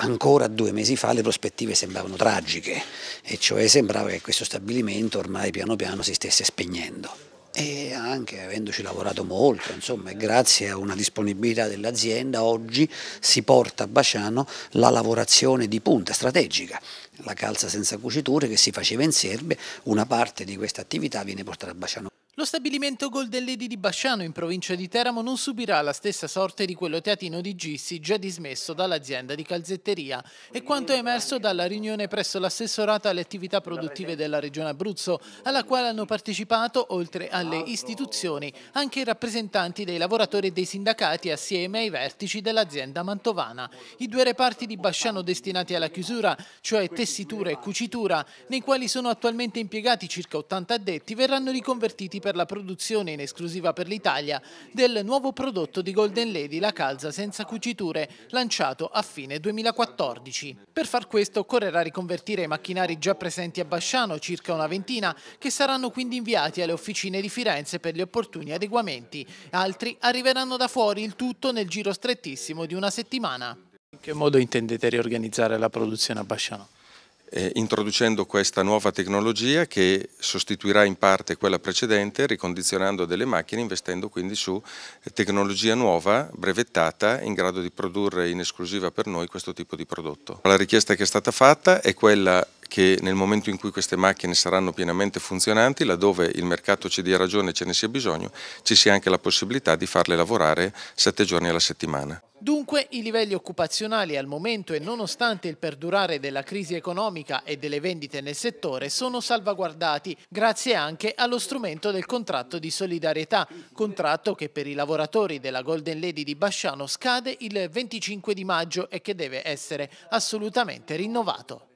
ancora due mesi fa le prospettive sembravano tragiche, e cioè sembrava che questo stabilimento ormai piano piano si stesse spegnendo e anche avendoci lavorato molto, insomma, grazie a una disponibilità dell'azienda oggi si porta a Baciano la lavorazione di punta strategica, la calza senza cuciture che si faceva in Serbia, una parte di questa attività viene portata a Baciano. Lo stabilimento Goldelli di Basciano in provincia di Teramo non subirà la stessa sorte di quello teatino di Gissi già dismesso dall'azienda di calzetteria e quanto è emerso dalla riunione presso l'assessorato alle attività produttive della regione Abruzzo alla quale hanno partecipato oltre alle istituzioni anche i rappresentanti dei lavoratori e dei sindacati assieme ai vertici dell'azienda mantovana. I due reparti di Basciano destinati alla chiusura, cioè tessitura e cucitura, nei quali sono attualmente impiegati circa 80 addetti, verranno riconvertiti per per la produzione in esclusiva per l'Italia del nuovo prodotto di Golden Lady, la calza senza cuciture, lanciato a fine 2014. Per far questo occorrerà riconvertire i macchinari già presenti a Basciano, circa una ventina, che saranno quindi inviati alle officine di Firenze per gli opportuni adeguamenti. Altri arriveranno da fuori, il tutto nel giro strettissimo di una settimana. In che modo intendete riorganizzare la produzione a Basciano? eh, introducendo questa nuova tecnologia che sostituirà in parte quella precedente, ricondizionando delle macchine, investendo quindi su tecnologia nuova, brevettata, in grado di produrre in esclusiva per noi questo tipo di prodotto. La richiesta che è stata fatta è quella che nel momento in cui queste macchine saranno pienamente funzionanti, laddove il mercato ci dia ragione e ce ne sia bisogno, ci sia anche la possibilità di farle lavorare sette giorni alla settimana. Dunque i livelli occupazionali al momento e nonostante il perdurare della crisi economica e delle vendite nel settore sono salvaguardati grazie anche allo strumento del contratto di solidarietà, contratto che per i lavoratori della Golden Lady di Basciano scade il 25 di maggio e che deve essere assolutamente rinnovato.